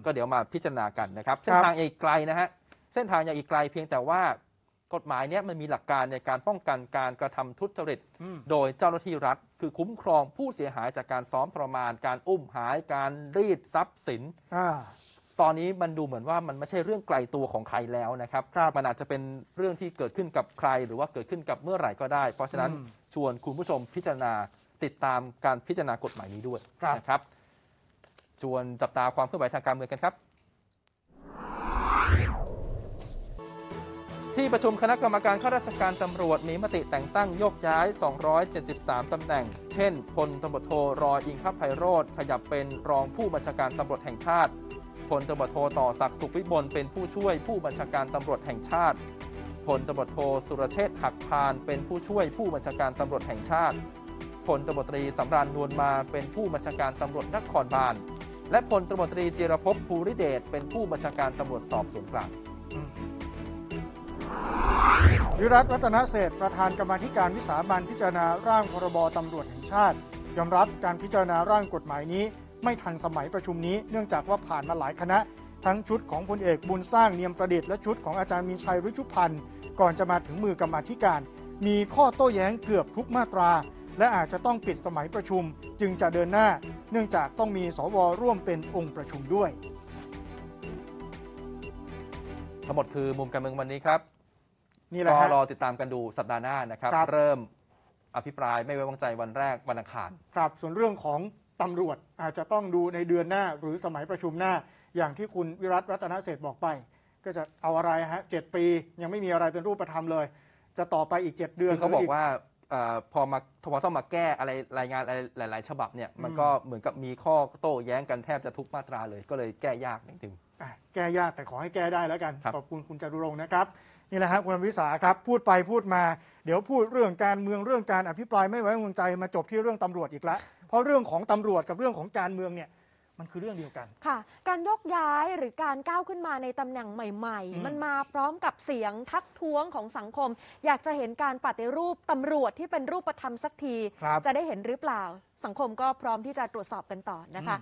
ก็เดี๋ยวมาพิจารณากันนะครับเส้นทางอีกไกลนะฮะเส้นทางยังอีกไกลเพียงแต่ว่ากฎหมายนี้มันมีหลักการในการป้องกันการกระทำทุจริตโดยเจ้าหน้าที่รัฐ คือคุ้มครองผู้เสียหายจากการซ้อมประมาณการอุ้มหายการรีดทรัพย์สินอตอนนี้มันดูเหมือนว่ามันไม่ใช่เรื่องไกลตัวของใครแล้วนะครับครับมันอาจจะเป็นเรื่องที่เกิดขึ้นกับใครหรือว่าเกิดขึ้นกับเมื่อไหร่ก็ได้ เพราะฉะนั้นชวนคุณผู้ชมพิจารณาติดตามการพิจารณากฎหมายนี้ด้วยนะครับ ชวนจับตาความเคลื่อนไหวทางการเมืองกันครับที่ประชุมคณะกรรมการข้าราชการตำรวจมีมติแต่งตั้งโยกย้าย 273 ตำแหน่ง เช่น พลตำรวจโทรออิงคับไพโรธขยับเป็นรองผู้บัญชาการตำรวจแห่งชาติ พลตำรวจโทต่อศักดิ์สุขวิบลเป็นผู้ช่วยผู้บัญชาการตำรวจแห่งชาติ พลตำรวจโทสุรเชษฐ์หักพานเป็นผู้ช่วยผู้บัญชาการตำรวจแห่งชาติ พลตำรวจตรีสำราญนวลมาเป็นผู้บัญชาการตำรวจนครบาล และพลตำรวจตรีจิรพภพภูริเดชเป็นผู้บัญชาการตำรวจสอบสวนกลางวิรัตรัตนเศษประธานกรรมาธิการวิสามันพิจารณา ร่างพรบตำรวจแห่งชาติ ยอมรับการพิจารณา ร่างกฎหมายนี้ ไม่ทันสมัยประชุมนี้เนื่องจากว่าผ่านมาหลายคณะ ทั้งชุดของพลเอก บุญสร้างเนียมประดิษฐ์และชุดของอาจารย์มีชัยรุชุพันธ์ ก่อนจะมาถึงมือกรรมธิการ มีข้อโต้แย้งเกือบทุกมาตรา และอาจจะต้องปิดสมัยประชุม จึงจะเดินหน้าเนื่องจากต้องมีสวร่วมเป็นองค์ประชุมด้วยทั้งหมดคือมุมการเมืองวันนี้ครับนี่แหละก็รอติดตามกันดูสัปดาห์หน้านะครับรบเริ่มอภิปรายไม่ไว้วางใจวันแรก วันอังคารครับส่วนเรื่องของตำรวจอาจจะต้องดูในเดือนหน้าหรือสมัยประชุมหน้าอย่างที่คุณวิรัตรัตนเศษบอกไป ก็จะเอาอะไรฮะเจ็ดปียังไม่มีอะไรเป็นรูปธรรมเลย จะต่อไปอีกเจ็ดเดือนคือเขาบอกว่าออพอมาทวต้องมาแก้อะไรรายงานอะไรหลาย ๆ ฉบับเนี่ยมันก็เหมือนกับมีข้อโต้แย้งกันแทบจะทุกมาตราเลย ก็เลยแก้ยากนิดนึง่แก้ยากแต่ขอให้แก้ได้แล้วกันขอบคุณคุณจารุรงค์นะครับนี่แหละครับคุณวิสาครับพูดไปพูดมา เดี๋ยวพูดเรื่องการเมืองเรื่องการอภิปรายไม่ไว้วางใจมาจบที่เรื่องตำรวจอีกละเพราะเรื่องของตำรวจกับเรื่องของการเมืองเนี่ย มันคือเรื่องเดียวกันค่ะ การยกย้ายหรือการก้าวขึ้นมาในตำแหน่งใหม่ๆมมันมาพร้อมกับเสียงทักท้วงของสังคม อยากจะเห็นการปฏิรูปตำรวจที่เป็นรูปธรรมสักทีจะได้เห็นหรือเปล่า สังคมก็พร้อมที่จะตรวจสอบกันต่อนะคะ